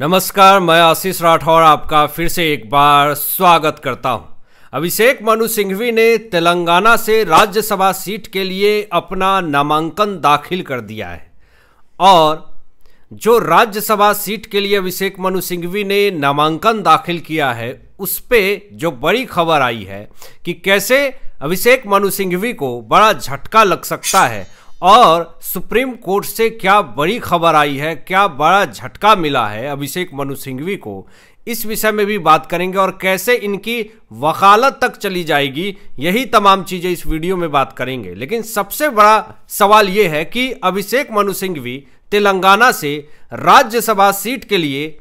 नमस्कार मैं आशीष राठौर आपका फिर से एक बार स्वागत करता हूं। अभिषेक मनु सिंघवी ने तेलंगाना से राज्यसभा सीट के लिए अपना नामांकन दाखिल कर दिया है और जो राज्यसभा सीट के लिए अभिषेक मनु सिंघवी ने नामांकन दाखिल किया है उस पर जो बड़ी खबर आई है कि कैसे अभिषेक मनु सिंघवी को बड़ा झटका लग सकता है और सुप्रीम कोर्ट से क्या बड़ी खबर आई है क्या बड़ा झटका मिला है अभिषेक मनु सिंघवी को इस विषय में भी बात करेंगे और कैसे इनकी वकालत तक चली जाएगी यही तमाम चीज़ें इस वीडियो में बात करेंगे लेकिन सबसे बड़ा सवाल यह है कि अभिषेक मनु सिंघवी तेलंगाना से राज्यसभा सीट के लिए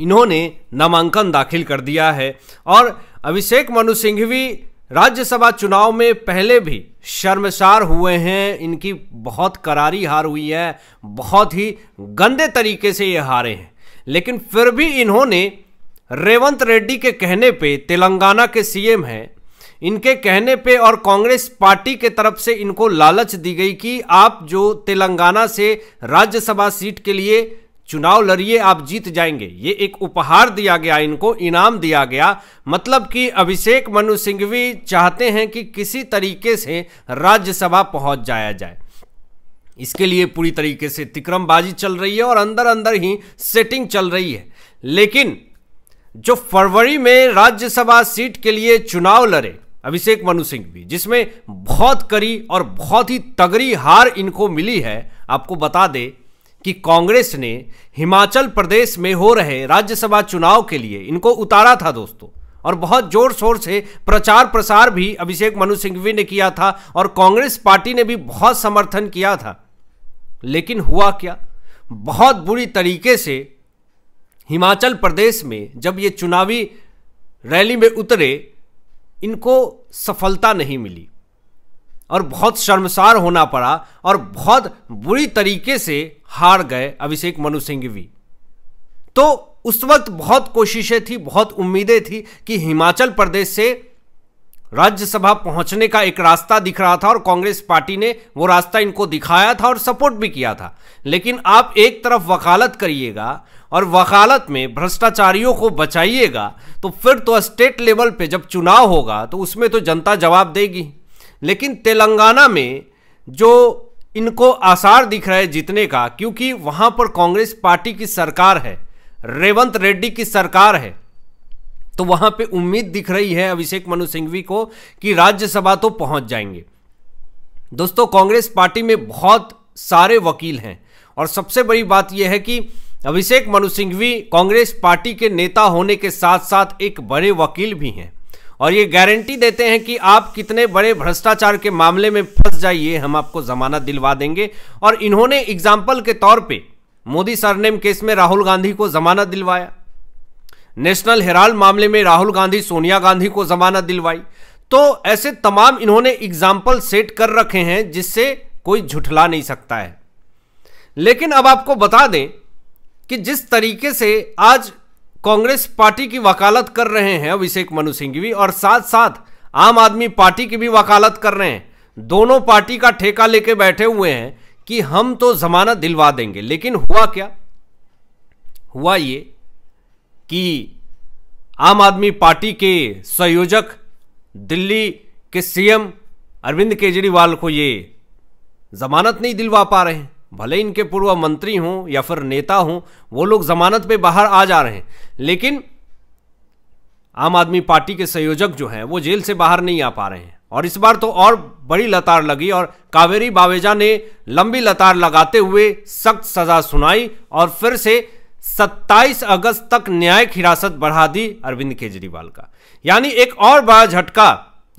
इन्होंने नामांकन दाखिल कर दिया है और अभिषेक मनु सिंघवी राज्यसभा चुनाव में पहले भी शर्मसार हुए हैं इनकी बहुत करारी हार हुई है बहुत ही गंदे तरीके से ये हारे हैं लेकिन फिर भी इन्होंने रेवंत रेड्डी के कहने पे तेलंगाना के सीएम हैं इनके कहने पे और कांग्रेस पार्टी के तरफ से इनको लालच दी गई कि आप जो तेलंगाना से राज्यसभा सीट के लिए चुनाव लड़िए आप जीत जाएंगे ये एक उपहार दिया गया इनको इनाम दिया गया मतलब कि अभिषेक मनु सिंघवी चाहते हैं कि किसी तरीके से राज्यसभा पहुंच जाया जाए इसके लिए पूरी तरीके से तिक्रमबाजी चल रही है और अंदर अंदर ही सेटिंग चल रही है लेकिन जो फरवरी में राज्यसभा सीट के लिए चुनाव लड़े अभिषेक मनु सिंह भी जिसमें बहुत करी और बहुत ही तगड़ी हार इनको मिली है आपको बता दे कि कांग्रेस ने हिमाचल प्रदेश में हो रहे राज्यसभा चुनाव के लिए इनको उतारा था दोस्तों और बहुत जोर शोर से प्रचार प्रसार भी अभिषेक मनु सिंघवी ने किया था और कांग्रेस पार्टी ने भी बहुत समर्थन किया था लेकिन हुआ क्या बहुत बुरी तरीके से हिमाचल प्रदेश में जब ये चुनावी रैली में उतरे इनको सफलता नहीं मिली और बहुत शर्मसार होना पड़ा और बहुत बुरी तरीके से हार गए अभिषेक मनु सिंघवी तो उस वक्त बहुत कोशिशें थी बहुत उम्मीदें थी कि हिमाचल प्रदेश से राज्यसभा पहुंचने का एक रास्ता दिख रहा था और कांग्रेस पार्टी ने वो रास्ता इनको दिखाया था और सपोर्ट भी किया था लेकिन आप एक तरफ वकालत करिएगा और वकालत में भ्रष्टाचारियों को बचाइएगा तो फिर तो स्टेट लेवल पे जब चुनाव होगा तो उसमें तो जनता जवाब देगी लेकिन तेलंगाना में जो इनको आसार दिख रहे जीतने का क्योंकि वहाँ पर कांग्रेस पार्टी की सरकार है रेवंत रेड्डी की सरकार है तो वहाँ पे उम्मीद दिख रही है अभिषेक मनु सिंघवी को कि राज्यसभा तो पहुँच जाएंगे दोस्तों कांग्रेस पार्टी में बहुत सारे वकील हैं और सबसे बड़ी बात यह है कि अभिषेक मनु सिंघवी कांग्रेस पार्टी के नेता होने के साथ साथ एक बड़े वकील भी हैं और ये गारंटी देते हैं कि आप कितने बड़े भ्रष्टाचार के मामले में फंस जाइए हम आपको जमानत दिलवा देंगे और इन्होंने एग्जाम्पल के तौर पर मोदी सरनेम केस में राहुल गांधी को जमानत दिलवाया नेशनल हेराल्ड मामले में राहुल गांधी सोनिया गांधी को जमानत दिलवाई तो ऐसे तमाम इन्होंने एग्जाम्पल सेट कर रखे हैं जिससे कोई झुठला नहीं सकता है लेकिन अब आपको बता दें कि जिस तरीके से आज कांग्रेस पार्टी की वकालत कर रहे हैं अभिषेक मनु सिंघवी और साथ साथ आम आदमी पार्टी की भी वकालत कर रहे हैं दोनों पार्टी का ठेका लेके बैठे हुए हैं कि हम तो जमानत दिलवा देंगे लेकिन हुआ क्या हुआ ये कि आम आदमी पार्टी के संयोजक दिल्ली के सीएम अरविंद केजरीवाल को ये जमानत नहीं दिलवा पा रहे हैं भले इनके पूर्व मंत्री हों या फिर नेता हों वो लोग जमानत पे बाहर आ जा रहे हैं लेकिन आम आदमी पार्टी के संयोजक जो हैं वो जेल से बाहर नहीं आ पा रहे हैं और इस बार तो और बड़ी लतार लगी और कावेरी बावेजा ने लंबी लतार लगाते हुए सख्त सजा सुनाई और फिर से 27 अगस्त तक न्यायिक हिरासत बढ़ा दी अरविंद केजरीवाल का यानी एक और बड़ा झटका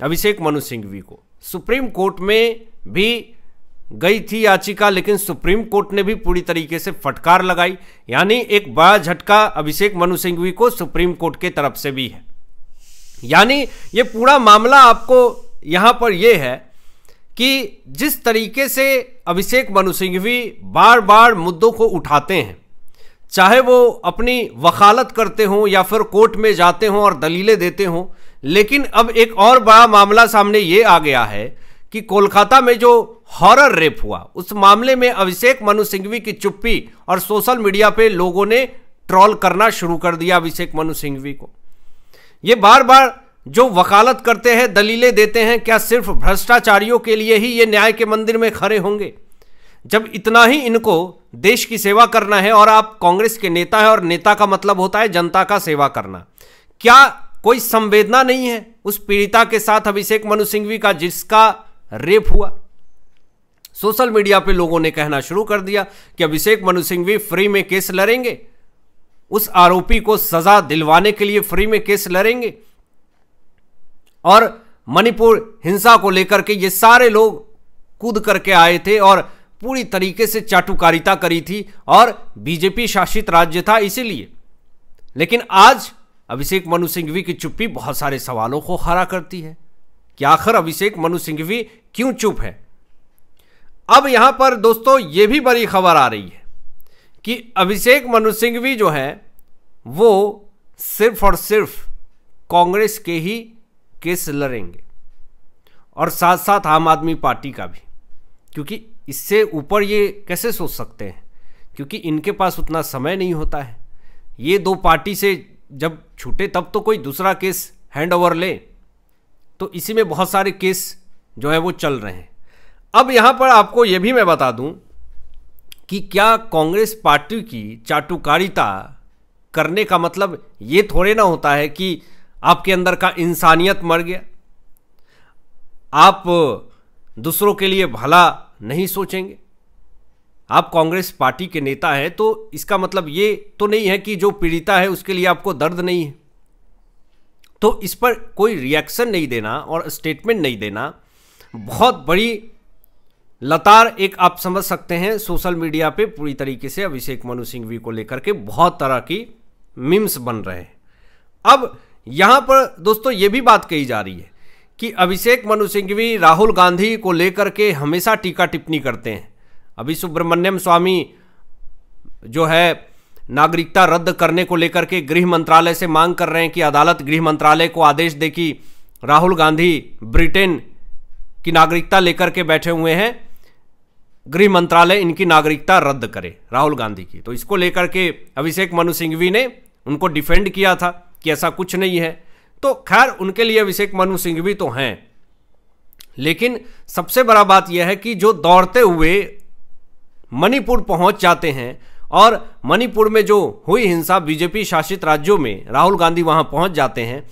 अभिषेक मनु सिंघवी को सुप्रीम कोर्ट में भी गई थी याचिका लेकिन सुप्रीम कोर्ट ने भी पूरी तरीके से फटकार लगाई यानी एक बड़ा झटका अभिषेक मनु सिंघवी को सुप्रीम कोर्ट के तरफ से भी है यानी ये पूरा मामला आपको यहाँ पर यह है कि जिस तरीके से अभिषेक मनु सिंघवी बार बार मुद्दों को उठाते हैं चाहे वो अपनी वकालत करते हों या फिर कोर्ट में जाते हों और दलीलें देते हों लेकिन अब एक और बड़ा मामला सामने ये आ गया है कि कोलकाता में जो हॉरर रेप हुआ उस मामले में अभिषेक मनु सिंघवी की चुप्पी और सोशल मीडिया पे लोगों ने ट्रॉल करना शुरू कर दिया अभिषेक मनु सिंघवी को ये बार बार जो वकालत करते हैं दलीलें देते हैं क्या सिर्फ भ्रष्टाचारियों के लिए ही ये न्याय के मंदिर में खड़े होंगे जब इतना ही इनको देश की सेवा करना है और आप कांग्रेस के नेता हैं और नेता का मतलब होता है जनता का सेवा करना क्या कोई संवेदना नहीं है उस पीड़िता के साथ अभिषेक मनु सिंघवी का जिसका रेप हुआ सोशल मीडिया पे लोगों ने कहना शुरू कर दिया कि अभिषेक मनु भी फ्री में केस लड़ेंगे उस आरोपी को सजा दिलवाने के लिए फ्री में केस लड़ेंगे और मणिपुर हिंसा को लेकर के ये सारे लोग कूद करके आए थे और पूरी तरीके से चाटुकारिता करी थी और बीजेपी शासित राज्य था इसीलिए लेकिन आज अभिषेक मनु सिंघवी की चुप्पी बहुत सारे सवालों को हरा करती है कि आखिर अभिषेक मनु सिंघवी क्यों चुप है अब यहां पर दोस्तों ये भी बड़ी खबर आ रही है कि अभिषेक मनु सिंघवी जो है वो सिर्फ और सिर्फ कांग्रेस के ही केस लड़ेंगे और साथ साथ आम आदमी पार्टी का भी क्योंकि इससे ऊपर ये कैसे सोच सकते हैं क्योंकि इनके पास उतना समय नहीं होता है ये दो पार्टी से जब छूटे तब तो कोई दूसरा केस हैंड ओवर ले तो इसी में बहुत सारे केस जो है वो चल रहे हैं अब यहां पर आपको यह भी मैं बता दूं कि क्या कांग्रेस पार्टी की चाटुकारिता करने का मतलब ये थोड़े ना होता है कि आपके अंदर का इंसानियत मर गया आप दूसरों के लिए भला नहीं सोचेंगे आप कांग्रेस पार्टी के नेता हैं तो इसका मतलब ये तो नहीं है कि जो पीड़िता है उसके लिए आपको दर्द नहीं है तो इस पर कोई रिएक्शन नहीं देना और स्टेटमेंट नहीं देना बहुत बड़ी लतार एक आप समझ सकते हैं सोशल मीडिया पे पूरी तरीके से अभिषेक मनु सिंघवी को लेकर के बहुत तरह की मीम्स बन रहे हैं अब यहाँ पर दोस्तों ये भी बात कही जा रही है कि अभिषेक मनु सिंघवी राहुल गांधी को लेकर के हमेशा टीका टिप्पणी करते हैं अभी सुब्रमण्यम स्वामी जो है नागरिकता रद्द करने को लेकर के गृह मंत्रालय से मांग कर रहे हैं कि अदालत गृह मंत्रालय को आदेश दे कि राहुल गांधी ब्रिटेन की नागरिकता लेकर के बैठे हुए हैं गृह मंत्रालय इनकी नागरिकता रद्द करे राहुल गांधी की तो इसको लेकर के अभिषेक मनु सिंघवी ने उनको डिफेंड किया था कि ऐसा कुछ नहीं है तो खैर उनके लिए अभिषेक मनु सिंघवी तो हैं लेकिन सबसे बड़ा बात यह है कि जो दौड़ते हुए मणिपुर पहुंच जाते हैं और मणिपुर में जो हुई हिंसा बीजेपी शासित राज्यों में राहुल गांधी वहां पहुंच जाते हैं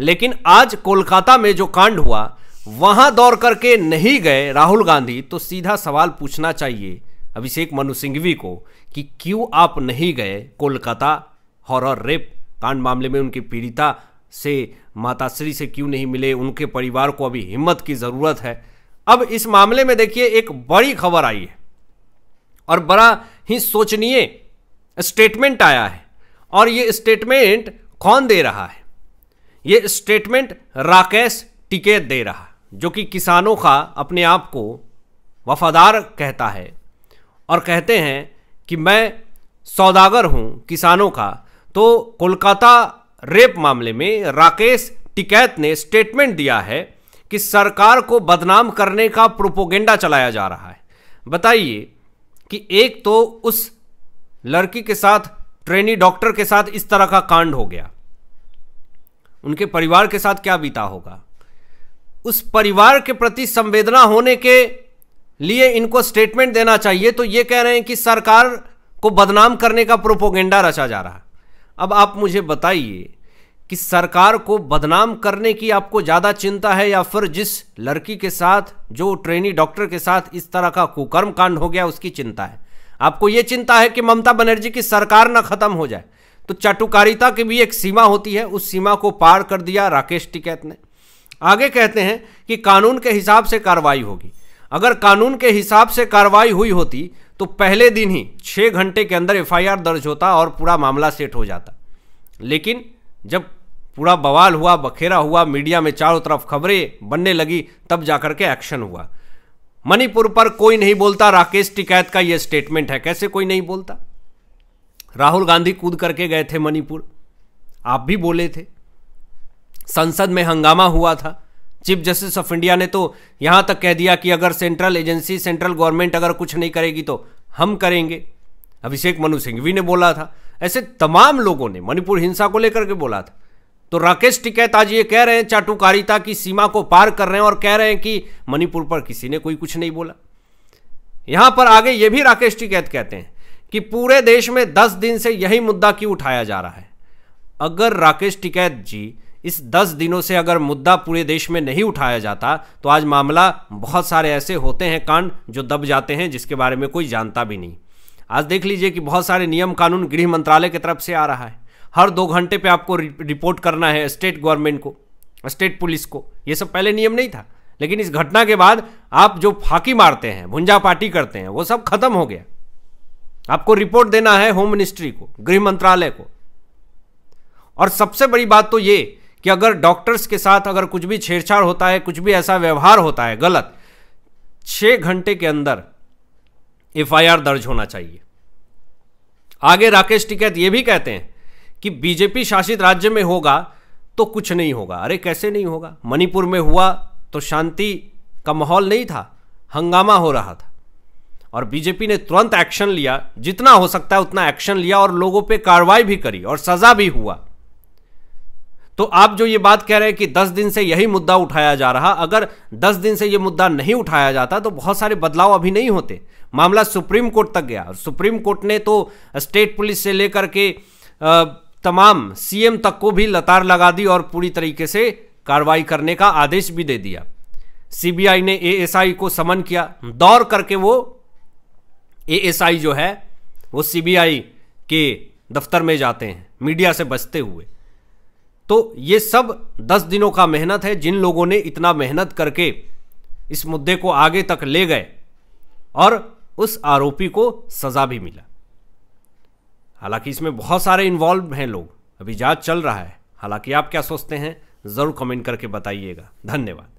लेकिन आज कोलकाता में जो कांड हुआ वहां दौड़ करके नहीं गए राहुल गांधी तो सीधा सवाल पूछना चाहिए अभिषेक मनु सिंघवी को कि क्यों आप नहीं गए कोलकाता हॉरर रेप कांड मामले में उनकी पीड़िता से माताश्री से क्यों नहीं मिले उनके परिवार को अभी हिम्मत की ज़रूरत है अब इस मामले में देखिए एक बड़ी खबर आई है और बड़ा ही सोचनीय स्टेटमेंट आया है और ये स्टेटमेंट कौन दे रहा है ये स्टेटमेंट राकेश टिकेत दे रहा है जो कि किसानों का अपने आप को वफादार कहता है और कहते हैं कि मैं सौदागर हूं किसानों का तो कोलकाता रेप मामले में राकेश टिकैत ने स्टेटमेंट दिया है कि सरकार को बदनाम करने का प्रोपोगेंडा चलाया जा रहा है बताइए कि एक तो उस लड़की के साथ ट्रेनी डॉक्टर के साथ इस तरह का कांड हो गया उनके परिवार के साथ क्या बीता होगा उस परिवार के प्रति संवेदना होने के लिए इनको स्टेटमेंट देना चाहिए तो ये कह रहे हैं कि सरकार को बदनाम करने का प्रोपोगेंडा रचा जा रहा अब आप मुझे बताइए कि सरकार को बदनाम करने की आपको ज़्यादा चिंता है या फिर जिस लड़की के साथ जो ट्रेनी डॉक्टर के साथ इस तरह का कुकर्म कांड हो गया उसकी चिंता है आपको ये चिंता है कि ममता बनर्जी की सरकार ना खत्म हो जाए तो चाटुकारिता की भी एक सीमा होती है उस सीमा को पार कर दिया राकेश टिकैत ने आगे कहते हैं कि कानून के हिसाब से कार्रवाई होगी अगर कानून के हिसाब से कार्रवाई हुई होती तो पहले दिन ही छः घंटे के अंदर एफआईआर दर्ज होता और पूरा मामला सेट हो जाता लेकिन जब पूरा बवाल हुआ बखेरा हुआ मीडिया में चारों तरफ खबरें बनने लगी तब जाकर के एक्शन हुआ मणिपुर पर कोई नहीं बोलता राकेश टिकैत का यह स्टेटमेंट है कैसे कोई नहीं बोलता राहुल गांधी कूद करके गए थे मणिपुर आप भी बोले थे संसद में हंगामा हुआ था चीफ जस्टिस ऑफ इंडिया ने तो यहां तक कह दिया कि अगर सेंट्रल एजेंसी सेंट्रल गवर्नमेंट अगर कुछ नहीं करेगी तो हम करेंगे अभिषेक मनु सिंघवी ने बोला था ऐसे तमाम लोगों ने मणिपुर हिंसा को लेकर के बोला था तो राकेश टिकैत आज ये कह रहे हैं चाटुकारिता की सीमा को पार कर रहे हैं और कह रहे हैं कि मणिपुर पर किसी ने कोई कुछ नहीं बोला यहां पर आगे ये भी राकेश टिकैत कहते हैं कि पूरे देश में दस दिन से यही मुद्दा क्यों उठाया जा रहा है अगर राकेश टिकैत जी इस दस दिनों से अगर मुद्दा पूरे देश में नहीं उठाया जाता तो आज मामला बहुत सारे ऐसे होते हैं कांड जो दब जाते हैं जिसके बारे में कोई जानता भी नहीं आज देख लीजिए कि बहुत सारे नियम कानून गृह मंत्रालय की तरफ से आ रहा है हर दो घंटे पे आपको रिपोर्ट करना है स्टेट गवर्नमेंट को स्टेट पुलिस को ये सब पहले नियम नहीं था लेकिन इस घटना के बाद आप जो फाकी मारते हैं भुंजा पार्टी करते हैं वो सब खत्म हो गया आपको रिपोर्ट देना है होम मिनिस्ट्री को गृह मंत्रालय को और सबसे बड़ी बात तो ये कि अगर डॉक्टर्स के साथ अगर कुछ भी छेड़छाड़ होता है कुछ भी ऐसा व्यवहार होता है गलत छह घंटे के अंदर एफ दर्ज होना चाहिए आगे राकेश टिकैत यह भी कहते हैं कि बीजेपी शासित राज्य में होगा तो कुछ नहीं होगा अरे कैसे नहीं होगा मणिपुर में हुआ तो शांति का माहौल नहीं था हंगामा हो रहा था और बीजेपी ने तुरंत एक्शन लिया जितना हो सकता है उतना एक्शन लिया और लोगों पे कार्रवाई भी करी और सजा भी हुआ तो आप जो ये बात कह रहे हैं कि 10 दिन से यही मुद्दा उठाया जा रहा अगर 10 दिन से ये मुद्दा नहीं उठाया जाता तो बहुत सारे बदलाव अभी नहीं होते मामला सुप्रीम कोर्ट तक गया और सुप्रीम कोर्ट ने तो स्टेट पुलिस से लेकर के तमाम सीएम तक को भी लतार लगा दी और पूरी तरीके से कार्रवाई करने का आदेश भी दे दिया सीबीआई ने ए को समन किया दौड़ करके वो ए जो है वो सीबीआई के दफ्तर में जाते हैं मीडिया से बचते हुए तो ये सब दस दिनों का मेहनत है जिन लोगों ने इतना मेहनत करके इस मुद्दे को आगे तक ले गए और उस आरोपी को सजा भी मिला हालांकि इसमें बहुत सारे इन्वॉल्व हैं लोग अभी जांच चल रहा है हालांकि आप क्या सोचते हैं ज़रूर कमेंट करके बताइएगा धन्यवाद